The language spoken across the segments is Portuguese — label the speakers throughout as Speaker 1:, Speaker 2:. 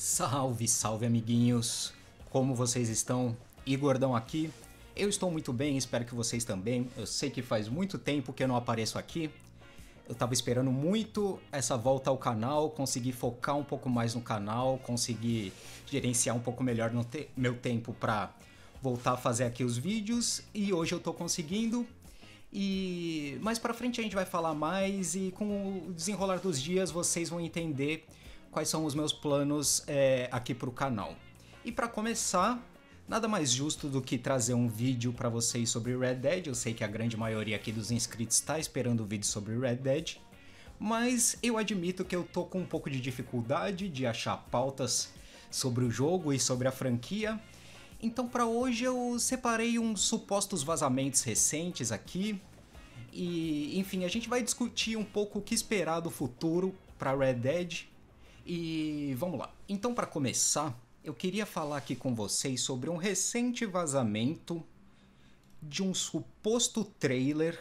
Speaker 1: Salve, salve amiguinhos! Como vocês estão? Igordão aqui. Eu estou muito bem, espero que vocês também. Eu sei que faz muito tempo que eu não apareço aqui. Eu tava esperando muito essa volta ao canal, conseguir focar um pouco mais no canal, conseguir gerenciar um pouco melhor te meu tempo para voltar a fazer aqui os vídeos e hoje eu estou conseguindo. E mais para frente a gente vai falar mais e com o desenrolar dos dias vocês vão entender quais são os meus planos é, aqui para o canal. E para começar, Nada mais justo do que trazer um vídeo para vocês sobre Red Dead. Eu sei que a grande maioria aqui dos inscritos está esperando o um vídeo sobre Red Dead, mas eu admito que eu tô com um pouco de dificuldade de achar pautas sobre o jogo e sobre a franquia. Então para hoje eu separei uns supostos vazamentos recentes aqui. E enfim, a gente vai discutir um pouco o que esperar do futuro para Red Dead e vamos lá. Então, para começar, eu queria falar aqui com vocês sobre um recente vazamento de um suposto trailer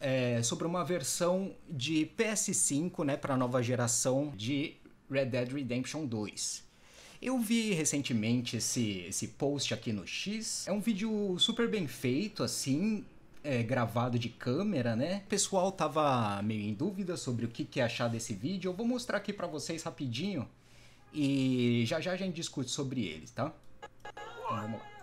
Speaker 1: é, sobre uma versão de PS5, né, para nova geração de Red Dead Redemption 2. Eu vi recentemente esse, esse post aqui no X. É um vídeo super bem feito, assim, é, gravado de câmera, né? O pessoal tava meio em dúvida sobre o que, que é achar desse vídeo. Eu vou mostrar aqui para vocês rapidinho e já já a gente discute sobre eles, tá? Então, vamos lá.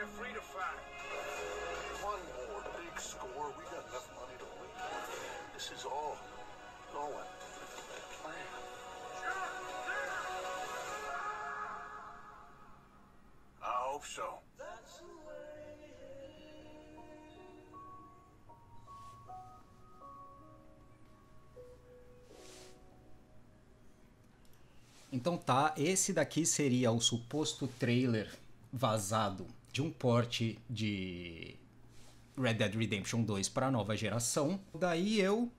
Speaker 1: they're free to One more big score. We got enough money to win. This is all going plan. I hope so. Então tá, esse daqui seria o suposto trailer vazado de um porte de Red Dead Redemption 2 para a nova geração. Daí eu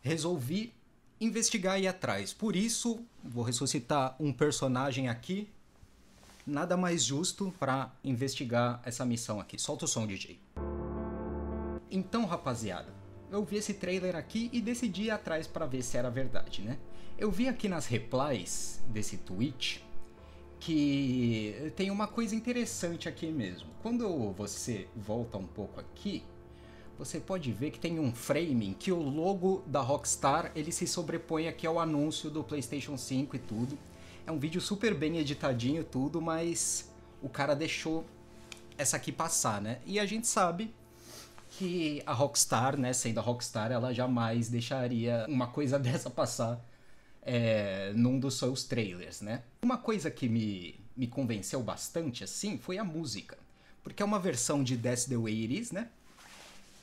Speaker 1: resolvi investigar e atrás. Por isso, vou ressuscitar um personagem aqui. Nada mais justo para investigar essa missão aqui. Solta o som, DJ. Então, rapaziada, eu vi esse trailer aqui e decidi ir atrás para ver se era verdade, né? Eu vi aqui nas replies desse tweet que tem uma coisa interessante aqui mesmo. Quando você volta um pouco aqui, você pode ver que tem um framing que o logo da Rockstar ele se sobrepõe aqui ao anúncio do PlayStation 5 e tudo. É um vídeo super bem editadinho e tudo, mas o cara deixou essa aqui passar, né? E a gente sabe que a Rockstar, né, sendo a Rockstar, ela jamais deixaria uma coisa dessa passar é, num dos seus trailers, né? Uma coisa que me, me convenceu bastante, assim, foi a música. Porque é uma versão de Death the Way It Is, né?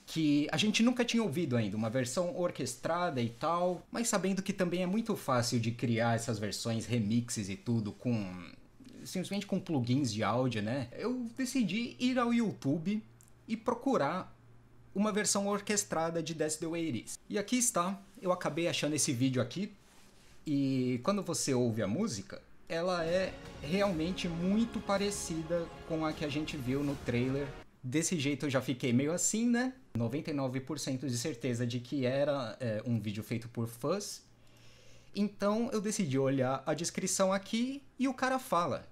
Speaker 1: que a gente nunca tinha ouvido ainda, uma versão orquestrada e tal, mas sabendo que também é muito fácil de criar essas versões remixes e tudo com simplesmente com plugins de áudio, né? Eu decidi ir ao YouTube e procurar uma versão orquestrada de Death the Way It Is. E aqui está, eu acabei achando esse vídeo aqui e quando você ouve a música, ela é realmente muito parecida com a que a gente viu no trailer. Desse jeito eu já fiquei meio assim, né? 99% de certeza de que era é, um vídeo feito por fãs. Então eu decidi olhar a descrição aqui e o cara fala: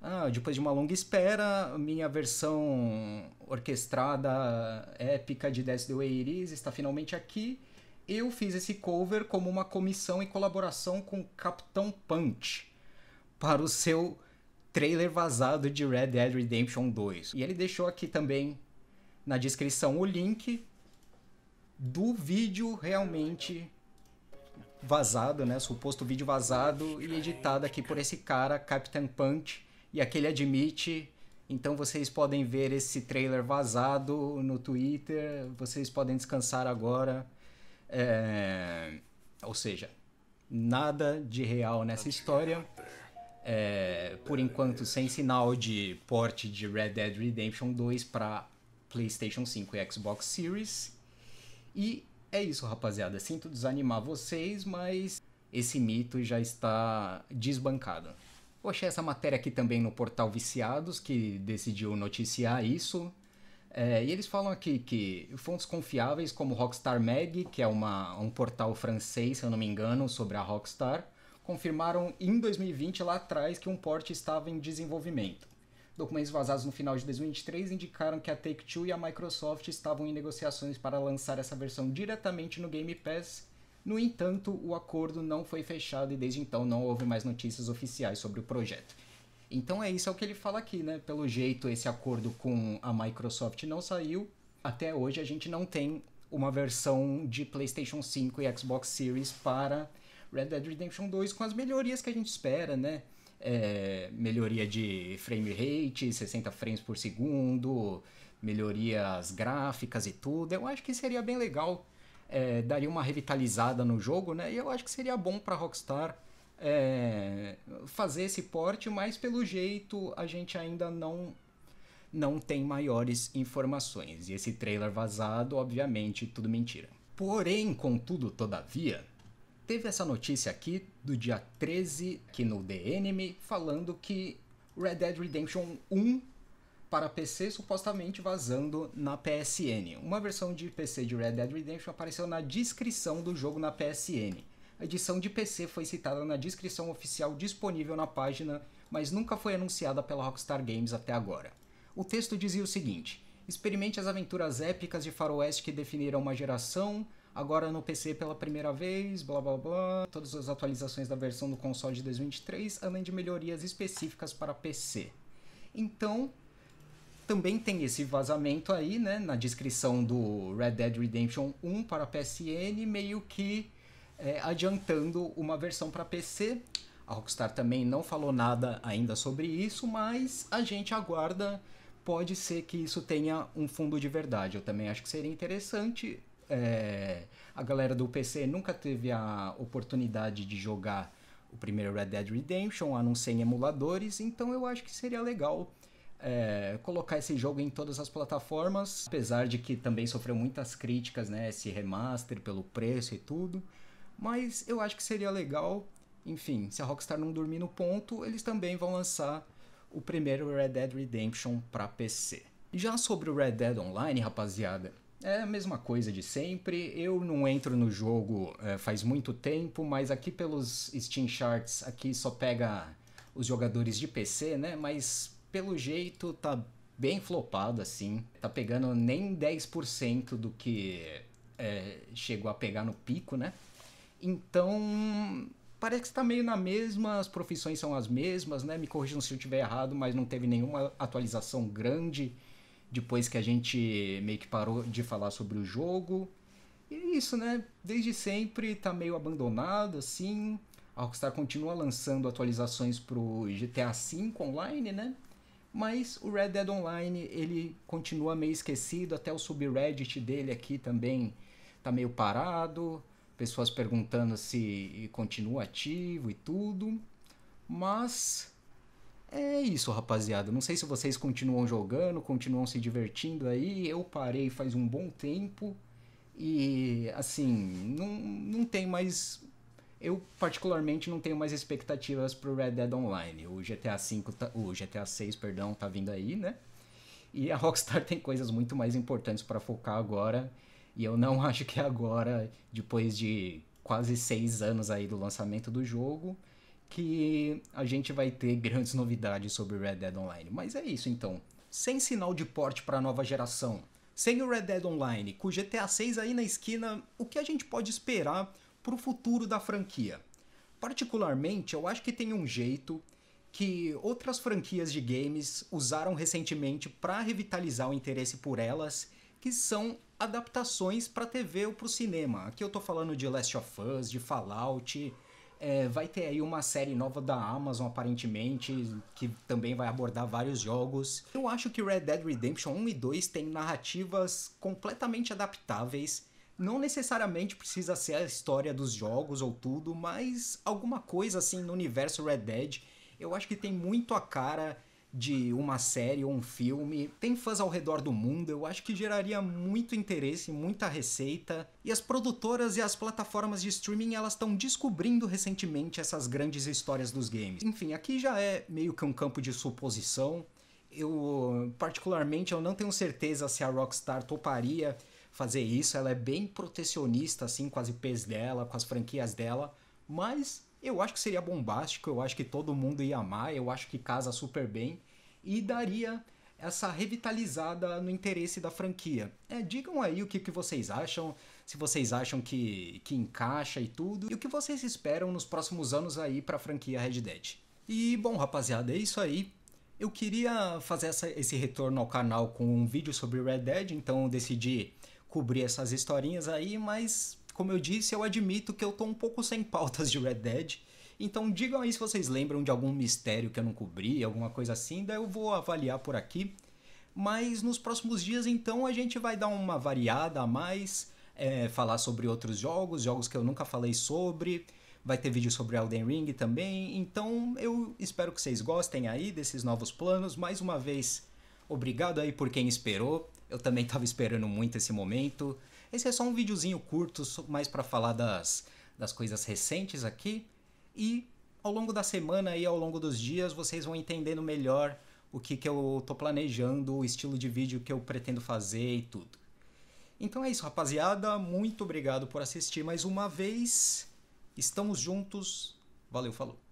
Speaker 1: ah, depois de uma longa espera, minha versão orquestrada épica de Death the Way It Is está finalmente aqui eu fiz esse cover como uma comissão em colaboração com Capitão Punch para o seu trailer vazado de Red Dead Redemption 2. E ele deixou aqui também na descrição o link do vídeo realmente vazado, né? Suposto vídeo vazado e editado aqui por esse cara, Capitão Punch. E aqui ele admite. Então vocês podem ver esse trailer vazado no Twitter. Vocês podem descansar agora. É, ou seja, nada de real nessa história. É, por enquanto, sem sinal de porte de Red Dead Redemption 2 para PlayStation 5 e Xbox Series. E é isso, rapaziada. Sinto desanimar vocês, mas esse mito já está desbancado. Eu achei essa matéria aqui também no portal Viciados, que decidiu noticiar isso. É, e eles falam aqui que fontes confiáveis como Rockstar Mag, que é uma, um portal francês, se eu não me engano, sobre a Rockstar, confirmaram em 2020 lá atrás que um porte estava em desenvolvimento. Documentos vazados no final de 2023 indicaram que a Take-Two e a Microsoft estavam em negociações para lançar essa versão diretamente no Game Pass. No entanto, o acordo não foi fechado e desde então não houve mais notícias oficiais sobre o projeto. Então é isso é o que ele fala aqui, né? Pelo jeito, esse acordo com a Microsoft não saiu. Até hoje a gente não tem uma versão de PlayStation 5 e Xbox Series para Red Dead Redemption 2 com as melhorias que a gente espera, né? É, melhoria de frame rate, 60 frames por segundo, melhorias gráficas e tudo. Eu acho que seria bem legal, é, daria uma revitalizada no jogo, né? E eu acho que seria bom para Rockstar é, fazer esse porte, mas pelo jeito a gente ainda não não tem maiores informações. E esse trailer vazado, obviamente, tudo mentira. Porém, contudo, todavia, teve essa notícia aqui do dia 13, aqui no The Enemy, falando que Red Dead Redemption 1 para PC supostamente vazando na PSN. Uma versão de PC de Red Dead Redemption apareceu na descrição do jogo na PSN. A edição de PC foi citada na descrição oficial disponível na página, mas nunca foi anunciada pela Rockstar Games até agora. O texto dizia o seguinte: experimente as aventuras épicas de faroeste que definiram uma geração, agora no PC pela primeira vez, blá blá blá, todas as atualizações da versão do console de 2023, além de melhorias específicas para PC. Então, também tem esse vazamento aí, né, na descrição do Red Dead Redemption 1 para PSN, meio que é, adiantando uma versão para PC. A Rockstar também não falou nada ainda sobre isso, mas a gente aguarda. Pode ser que isso tenha um fundo de verdade. Eu também acho que seria interessante. É, a galera do PC nunca teve a oportunidade de jogar o primeiro Red Dead Redemption, a não ser em emuladores, então eu acho que seria legal é, colocar esse jogo em todas as plataformas, apesar de que também sofreu muitas críticas, né? Esse remaster pelo preço e tudo. Mas eu acho que seria legal, enfim, se a Rockstar não dormir no ponto, eles também vão lançar o primeiro Red Dead Redemption para PC. Já sobre o Red Dead Online, rapaziada, é a mesma coisa de sempre. Eu não entro no jogo é, faz muito tempo, mas aqui pelos Steam Charts aqui só pega os jogadores de PC, né? Mas pelo jeito tá bem flopado assim. Tá pegando nem 10% do que é, chegou a pegar no pico, né? Então, parece que está meio na mesma, as profissões são as mesmas, né? Me corrijam se eu estiver errado, mas não teve nenhuma atualização grande depois que a gente meio que parou de falar sobre o jogo. E é isso, né? Desde sempre está meio abandonado, assim. A Rockstar continua lançando atualizações para o GTA V Online, né? Mas o Red Dead Online, ele continua meio esquecido, até o subreddit dele aqui também tá meio parado pessoas perguntando se continua ativo e tudo. Mas é isso, rapaziada. Não sei se vocês continuam jogando, continuam se divertindo aí. Eu parei faz um bom tempo e assim, não, não tem mais. Eu, particularmente, não tenho mais expectativas pro Red Dead Online. O GTA V, tá, o GTA 6, perdão, tá vindo aí, né? E a Rockstar tem coisas muito mais importantes para focar agora e eu não acho que agora, depois de quase seis anos aí do lançamento do jogo, que a gente vai ter grandes novidades sobre Red Dead Online. Mas é isso então. Sem sinal de porte para a nova geração, sem o Red Dead Online, com o GTA 6 aí na esquina, o que a gente pode esperar para o futuro da franquia? Particularmente, eu acho que tem um jeito que outras franquias de games usaram recentemente para revitalizar o interesse por elas que são adaptações para TV ou para o cinema. Aqui eu tô falando de Last of Us, de Fallout. É, vai ter aí uma série nova da Amazon, aparentemente, que também vai abordar vários jogos. Eu acho que Red Dead Redemption 1 e 2 têm narrativas completamente adaptáveis. Não necessariamente precisa ser a história dos jogos ou tudo, mas alguma coisa assim no universo Red Dead. Eu acho que tem muito a cara de uma série ou um filme. Tem fãs ao redor do mundo, eu acho que geraria muito interesse, muita receita. E as produtoras e as plataformas de streaming, elas estão descobrindo recentemente essas grandes histórias dos games. Enfim, aqui já é meio que um campo de suposição. Eu, particularmente, eu não tenho certeza se a Rockstar toparia fazer isso. Ela é bem protecionista, assim, com as IPs dela, com as franquias dela. Mas eu acho que seria bombástico, eu acho que todo mundo ia amar, eu acho que casa super bem e daria essa revitalizada no interesse da franquia. É, digam aí o que, que vocês acham, se vocês acham que, que encaixa e tudo, e o que vocês esperam nos próximos anos aí para a franquia Red Dead. E bom, rapaziada, é isso aí. Eu queria fazer essa, esse retorno ao canal com um vídeo sobre Red Dead, então decidi cobrir essas historinhas aí, mas como eu disse, eu admito que eu tô um pouco sem pautas de Red Dead. Então digam aí se vocês lembram de algum mistério que eu não cobri, alguma coisa assim, daí eu vou avaliar por aqui. Mas nos próximos dias, então, a gente vai dar uma variada a mais, é, falar sobre outros jogos, jogos que eu nunca falei sobre. Vai ter vídeo sobre Elden Ring também. Então eu espero que vocês gostem aí desses novos planos. Mais uma vez, obrigado aí por quem esperou. Eu também estava esperando muito esse momento. Esse é só um videozinho curto, mais para falar das, das coisas recentes aqui. E ao longo da semana e ao longo dos dias vocês vão entendendo melhor o que, que eu tô planejando, o estilo de vídeo que eu pretendo fazer e tudo. Então é isso, rapaziada. Muito obrigado por assistir mais uma vez. Estamos juntos. Valeu, falou.